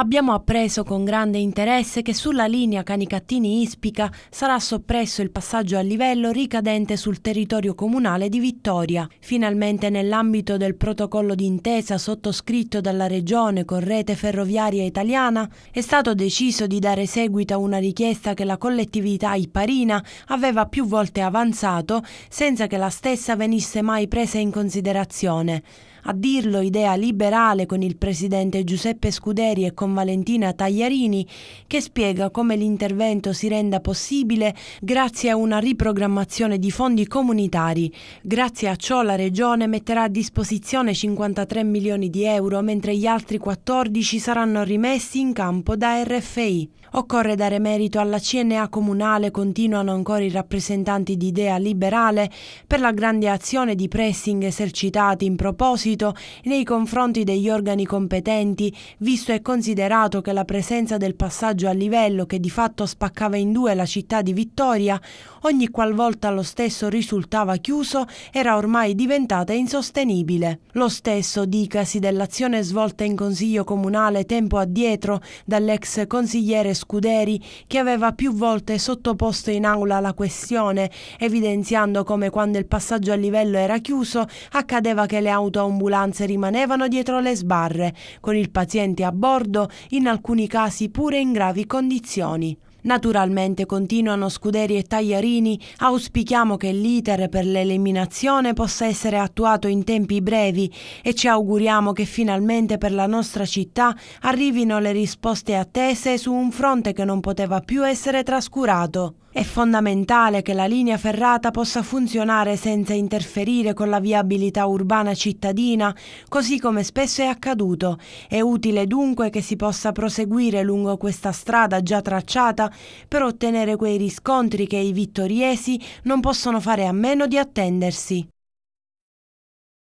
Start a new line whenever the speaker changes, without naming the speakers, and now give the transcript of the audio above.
Abbiamo appreso con grande interesse che sulla linea Canicattini-Ispica sarà soppresso il passaggio a livello ricadente sul territorio comunale di Vittoria. Finalmente nell'ambito del protocollo d'intesa sottoscritto dalla Regione con Rete Ferroviaria Italiana è stato deciso di dare seguito a una richiesta che la collettività iparina aveva più volte avanzato senza che la stessa venisse mai presa in considerazione. A dirlo Idea Liberale con il presidente Giuseppe Scuderi e con Valentina Tagliarini, che spiega come l'intervento si renda possibile grazie a una riprogrammazione di fondi comunitari. Grazie a ciò la Regione metterà a disposizione 53 milioni di euro, mentre gli altri 14 saranno rimessi in campo da RFI. Occorre dare merito alla CNA comunale, continuano ancora i rappresentanti di Idea Liberale, per la grande azione di pressing esercitati in proposito seguito nei confronti degli organi competenti, visto e considerato che la presenza del passaggio a livello che di fatto spaccava in due la città di Vittoria, ogni qualvolta lo stesso risultava chiuso, era ormai diventata insostenibile. Lo stesso dicasi dell'azione svolta in Consiglio Comunale tempo addietro dall'ex consigliere Scuderi che aveva più volte sottoposto in aula la questione, evidenziando come quando il passaggio a livello era chiuso accadeva che le auto ambulanti ambulanze rimanevano dietro le sbarre, con il paziente a bordo, in alcuni casi pure in gravi condizioni. Naturalmente continuano Scuderi e Tagliarini, auspichiamo che l'iter per l'eliminazione possa essere attuato in tempi brevi e ci auguriamo che finalmente per la nostra città arrivino le risposte attese su un fronte che non poteva più essere trascurato. È fondamentale che la linea ferrata possa funzionare senza interferire con la viabilità urbana cittadina, così come spesso è accaduto. È utile dunque che si possa proseguire lungo questa strada già tracciata per ottenere quei riscontri che i vittoriesi non possono fare a meno di attendersi.